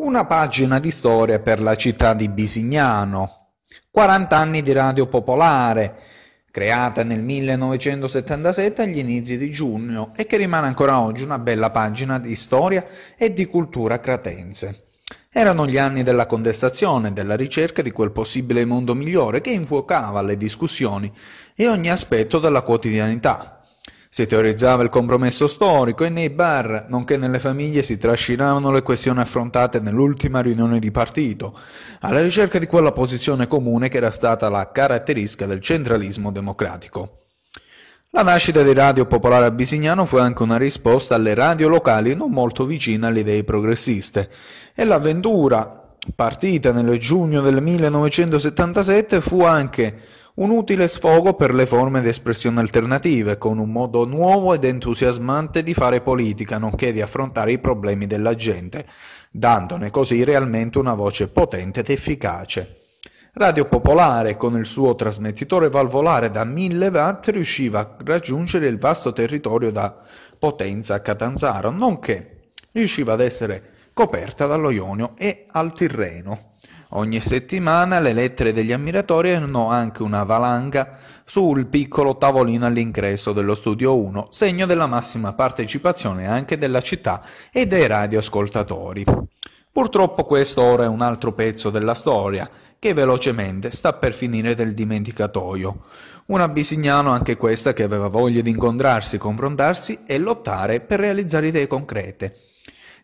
Una pagina di storia per la città di Bisignano. 40 anni di radio popolare, creata nel 1977 agli inizi di giugno e che rimane ancora oggi una bella pagina di storia e di cultura cratense. Erano gli anni della contestazione, della ricerca di quel possibile mondo migliore che infuocava le discussioni e ogni aspetto della quotidianità, si teorizzava il compromesso storico e nei bar, nonché nelle famiglie, si trascinavano le questioni affrontate nell'ultima riunione di partito, alla ricerca di quella posizione comune che era stata la caratteristica del centralismo democratico. La nascita di Radio Popolare Abisignano fu anche una risposta alle radio locali non molto vicine alle idee progressiste e l'avventura partita nel giugno del 1977 fu anche un utile sfogo per le forme di espressione alternative, con un modo nuovo ed entusiasmante di fare politica, nonché di affrontare i problemi della gente, dandone così realmente una voce potente ed efficace. Radio Popolare, con il suo trasmettitore valvolare da 1000 watt, riusciva a raggiungere il vasto territorio da Potenza a Catanzaro, nonché riusciva ad essere coperta dallo Ionio e al Tirreno. Ogni settimana le lettere degli ammiratori erano anche una valanga sul piccolo tavolino all'ingresso dello Studio 1, segno della massima partecipazione anche della città e dei radioascoltatori. Purtroppo questo ora è un altro pezzo della storia, che velocemente sta per finire del dimenticatoio. Una bisignano anche questa che aveva voglia di incontrarsi, confrontarsi e lottare per realizzare idee concrete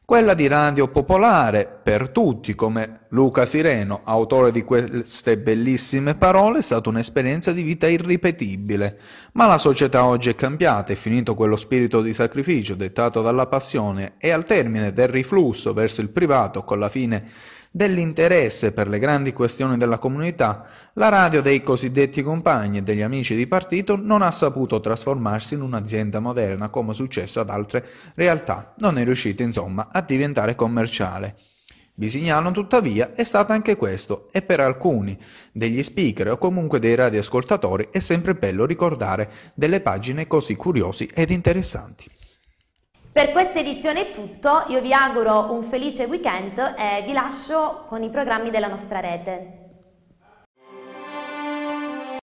quella di radio popolare per tutti, come Luca Sireno, autore di queste bellissime parole, è stata un'esperienza di vita irripetibile. Ma la società oggi è cambiata, è finito quello spirito di sacrificio dettato dalla passione e al termine del riflusso verso il privato con la fine dell'interesse per le grandi questioni della comunità, la radio dei cosiddetti compagni e degli amici di partito non ha saputo trasformarsi in un'azienda moderna come è successo ad altre realtà, non è riuscita insomma a diventare commerciale. Bisignano tuttavia è stato anche questo e per alcuni degli speaker o comunque dei radioascoltatori è sempre bello ricordare delle pagine così curiosi ed interessanti. Per questa edizione è tutto, io vi auguro un felice weekend e vi lascio con i programmi della nostra rete.